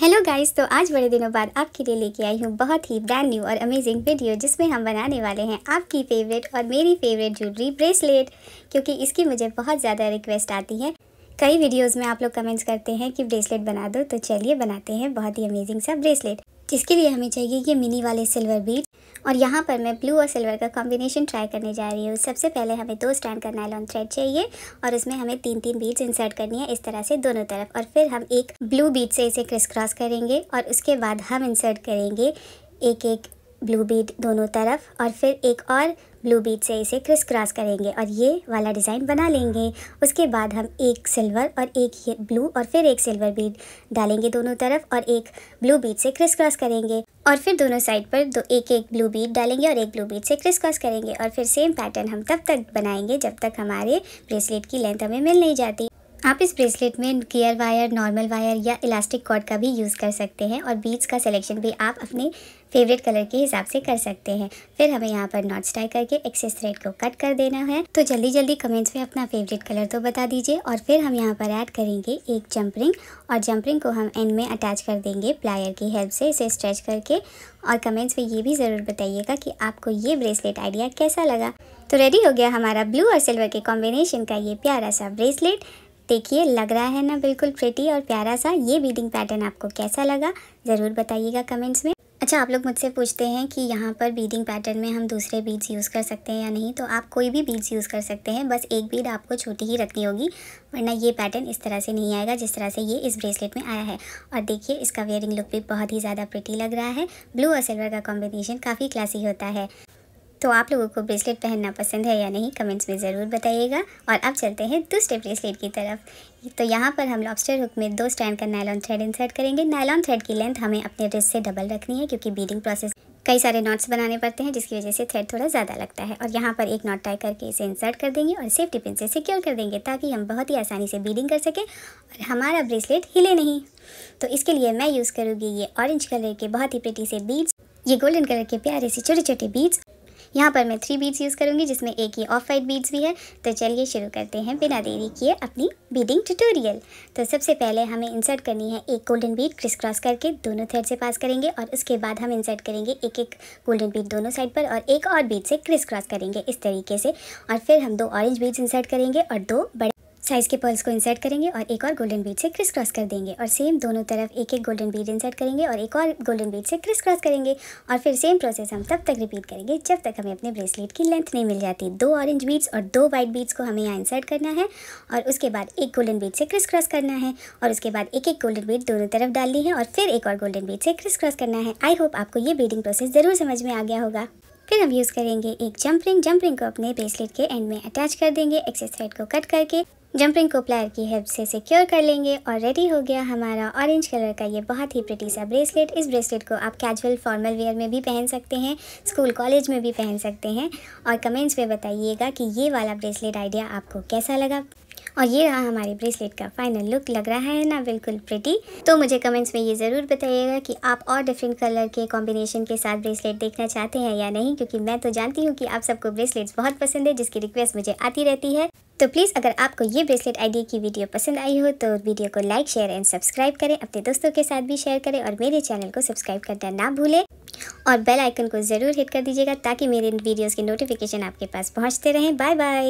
hello guys तो आज बड़े दिनों बाद आपके लिए लेके आई हूँ बहुत ही ब्रांड न्यू और अमेजिंग वीडियो जिसमें हम बनाने वाले हैं आपकी फेवरेट और मेरी फेवरेट ज्वेलरी ब्रेसलेट क्योंकि इसकी मुझे बहुत ज़्यादा रिक्वेस्ट आती है कई वीडियोस में आप लोग कमेंट्स करते हैं कि ब्रेसलेट बना दो तो चलिए बनाते हैं बहुत ही अमेजिंग सा ब्रेसलेट जिसके लिए हमें चाहिए ये मिनी वाले सिल्वर बीट और यहाँ पर मैं ब्लू और सिल्वर का कॉम्बिनेशन ट्राई करने जा रही हूँ सबसे पहले हमें दो स्टैंड का नायलॉन थ्रेड चाहिए और उसमें हमें तीन तीन बीट्स इंसर्ट करनी है इस तरह से दोनों तरफ और फिर हम एक ब्लू बीट से इसे क्रिस क्रॉस करेंगे और उसके बाद हम इंसर्ट करेंगे एक एक ब्लू बीड दोनों तरफ और फिर एक और ब्लू बीड से इसे क्रिस क्रॉस करेंगे और ये वाला डिज़ाइन बना लेंगे उसके बाद हम एक सिल्वर और एक ये ब्लू और फिर एक सिल्वर बीड डालेंगे दोनों तरफ और एक ब्लू बीड से क्रिस क्रॉस करेंगे और फिर दोनों साइड पर दो एक एक ब्लू बीड डालेंगे और एक ब्लू बीड से क्रिस क्रॉस करेंगे और फिर सेम पैटर्न हम तब तक बनाएंगे जब तक हमारे ब्रेसलेट की लेंथ हमें मिल नहीं जाती आप इस ब्रेसलेट में गियर वायर नॉर्मल वायर या इलास्टिक कॉर्ड का भी यूज़ कर सकते हैं और बीच का सिलेक्शन भी आप अपने फेवरेट कलर के हिसाब से कर सकते हैं फिर हमें यहाँ पर नॉट स्टाई करके एक्सेस थ्रेड को कट कर देना है तो जल्दी जल्दी कमेंट्स में अपना फेवरेट कलर तो बता दीजिए और फिर हम यहाँ पर ऐड करेंगे एक जंप रिंग और जंप रिंग को हम एंड में अटैच कर देंगे प्लायर की हेल्प से इसे स्ट्रेच करके और कमेंट्स में ये भी ज़रूर बताइएगा कि आपको ये ब्रेसलेट आइडिया कैसा लगा तो रेडी हो गया हमारा ब्लू और सिल्वर के कॉम्बिनेशन का ये प्यारा सा ब्रेसलेट देखिए लग रहा है ना बिल्कुल प्रिटी और प्यारा सा ये बीडिंग पैटर्न आपको कैसा लगा ज़रूर बताइएगा कमेंट्स में अच्छा आप लोग मुझसे पूछते हैं कि यहाँ पर बीडिंग पैटर्न में हम दूसरे बीड्स यूज़ कर सकते हैं या नहीं तो आप कोई भी बीड्स यूज़ कर सकते हैं बस एक बीड आपको छोटी ही रखनी होगी वरना ये पैटर्न इस तरह से नहीं आएगा जिस तरह से ये इस ब्रेसलेट में आया है और देखिए इसका वेयरिंग लुक भी बहुत ही ज़्यादा प्रिटी लग रहा है ब्लू और सिल्वर का कॉम्बिनेशन काफ़ी क्लासी होता है तो आप लोगों को ब्रेसलेट पहनना पसंद है या नहीं कमेंट्स में ज़रूर बताइएगा और अब चलते हैं दूसरे ब्रेसलेट की तरफ तो यहाँ पर हम लॉबस्टर हुक में दो स्टैंड का नायलॉन थ्रेड इंसर्ट करेंगे नायलॉन थ्रेड की लेंथ हमें अपने रिस्ट से डबल रखनी है क्योंकि बीडिंग प्रोसेस कई सारे नॉट्स बनाने पड़ते हैं जिसकी वजह से थ्रेड थोड़ा ज़्यादा लगता है और यहाँ पर एक नॉट टाई करके इसे इंसर्ट कर देंगे और सेफ्टी पिन से सिक्योर कर देंगे ताकि हम बहुत ही आसानी से बीडिंग कर सकें और हमारा ब्रेसलेट हिले नहीं तो इसके लिए मैं यूज़ करूँगी ये ऑरेंज कलर के बहुत ही पेटी से बीड्स ये गोल्डन कलर के प्यारे से छोटे छोटे बीड्स यहाँ पर मैं थ्री बीड्स यूज़ करूँगी जिसमें एक ही ऑफ वाइट बीड्स भी है तो चलिए शुरू करते हैं बिना देरी किए अपनी बीडिंग ट्यूटोरियल तो सबसे पहले हमें इंसर्ट करनी है एक गोल्डन बीड क्रिस क्रॉस करके दोनों थ्रेड से पास करेंगे और उसके बाद हम इंसर्ट करेंगे एक एक गोल्डन बीड दोनों साइड पर और एक और बीड से क्रिस क्रॉस करेंगे इस तरीके से और फिर हम दो ऑरेंज बीड्स इंसर्ट करेंगे और दो बड़े साइज़ के पर्ल्स को इंसर्ट करेंगे और एक और गोल्डन बीड से क्रिस क्रॉस कर देंगे और सेम दोनों तरफ एक एक गोल्डन बीड इंसर्ट करेंगे और एक और गोल्डन बीड से क्रिस क्रॉस करेंगे और फिर सेम प्रोसेस हम तब तक रिपीट करेंगे जब तक हमें अपने ब्रेसलेट की लेंथ नहीं मिल जाती दो ऑरेंज बीड्स और दो वाइट बीड्स को हमें यहाँ इंसर्ट करना है और उसके बाद एक गोल्डन बीड से क्रिस क्रॉस करना है और उसके बाद एक एक गोल्डन बीड दोनों तरफ डालनी है और फिर एक और गोल्डन बीड से क्रिस क्रॉस करना है आई होप आपको ये बीडिंग प्रोसेस ज़रूर समझ में आ गया होगा फिर हम यूज़ करेंगे एक जंप रिंग जंप रिंग को अपने ब्रेसलेट के एंड में अटैच कर देंगे एक्सेस थ्रेड को कट करके जंप रिंग को प्लायर की हेल्प से सिक्योर कर लेंगे और रेडी हो गया हमारा ऑरेंज कलर का ये बहुत ही प्रिटी सा ब्रेसलेट इस ब्रेसलेट को आप कैजुअल फॉर्मल वेयर में भी पहन सकते हैं स्कूल कॉलेज में भी पहन सकते हैं और कमेंट्स में बताइएगा कि ये वाला ब्रेसलेट आइडिया आपको कैसा लगा और ये रहा हमारे ब्रेसलेट का फाइनल लुक लग रहा है ना बिल्कुल प्रिटी तो मुझे कमेंट्स में ये ज़रूर बताइएगा कि आप और डिफरेंट कलर के कॉम्बिनेशन के साथ ब्रेसलेट देखना चाहते हैं या नहीं क्योंकि मैं तो जानती हूँ कि आप सबको ब्रेसलेट्स बहुत पसंद है जिसकी रिक्वेस्ट मुझे आती रहती है तो प्लीज़ अगर आपको ये ब्रेसलेट आइडिया की वीडियो पसंद आई हो तो वीडियो को लाइक शेयर एंड सब्सक्राइब करें अपने दोस्तों के साथ भी शेयर करें और मेरे चैनल को सब्सक्राइब करना ना भूलें और बेल आइकन को ज़रूर हिट कर दीजिएगा ताकि मेरे वीडियोस के नोटिफिकेशन आपके पास पहुंचते रहें बाय बाय